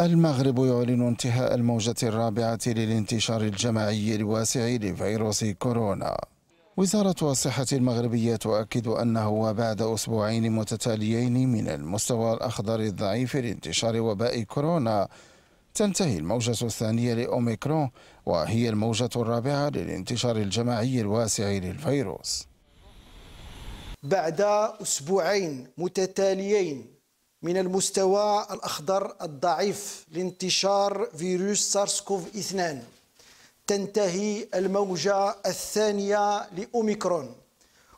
المغرب يعلن انتهاء الموجة الرابعة للانتشار الجماعي الواسع لفيروس كورونا وزارة الصحة المغربية تؤكد أنه بعد أسبوعين متتاليين من المستوى الأخضر الضعيف لانتشار وباء كورونا تنتهي الموجة الثانية لأوميكرون وهي الموجة الرابعة للانتشار الجماعي الواسع للفيروس بعد أسبوعين متتاليين من المستوى الأخضر الضعيف لانتشار فيروس سارس كوف 2 تنتهي الموجة الثانية لأوميكرون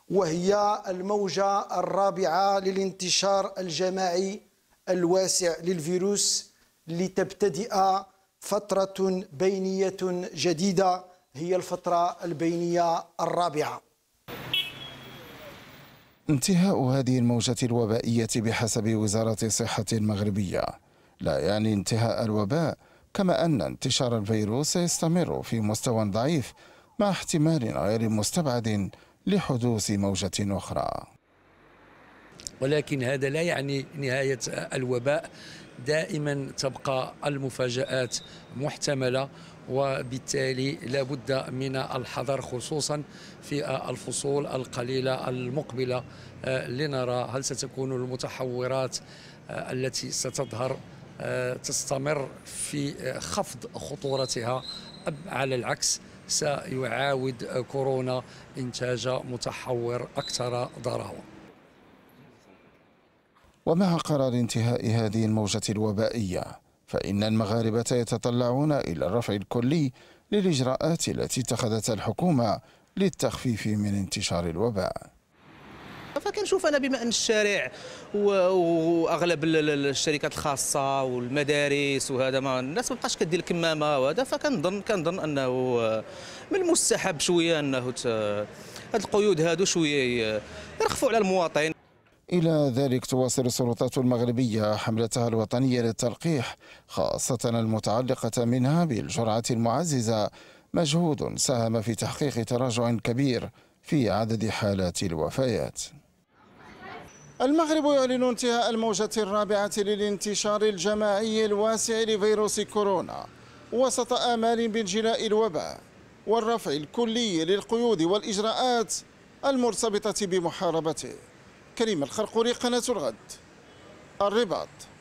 وهي الموجة الرابعة للانتشار الجماعي الواسع للفيروس لتبتدئ فترة بينية جديدة هي الفترة البينية الرابعة انتهاء هذه الموجة الوبائية بحسب وزارة الصحة المغربية لا يعني انتهاء الوباء كما أن انتشار الفيروس سيستمر في مستوى ضعيف مع احتمال غير مستبعد لحدوث موجة أخرى ولكن هذا لا يعني نهاية الوباء دائما تبقى المفاجآت محتملة وبالتالي لابد من الحذر خصوصا في الفصول القليلة المقبلة آه، لنرى هل ستكون المتحورات آه، التي ستظهر آه، تستمر في خفض خطورتها أم على العكس سيعاود كورونا إنتاج متحور أكثر ضراوة ومع قرار انتهاء هذه الموجة الوبائية فإن المغاربة يتطلعون إلى الرفع الكلي للإجراءات التي اتخذتها الحكومة للتخفيف من انتشار الوباء فكنشوف انا بما ان الشارع واغلب الشركات الخاصه والمدارس وهذا ما الناس ما بقاش كدير الكمامه وهذا فكنظن كنظن انه من المستحب شويه انه هاد القيود هادو شويه يرخفوا على المواطن إلى ذلك تواصل السلطات المغربية حملتها الوطنية للتلقيح خاصة المتعلقة منها بالجرعة المعززة مجهود ساهم في تحقيق تراجع كبير في عدد حالات الوفيات المغرب يعلن انتهاء الموجة الرابعة للانتشار الجماعي الواسع لفيروس كورونا وسط آمال بانجلاء الوباء والرفع الكلي للقيود والإجراءات المرتبطة بمحاربته كريم الخرقوري قناة الغد الرباط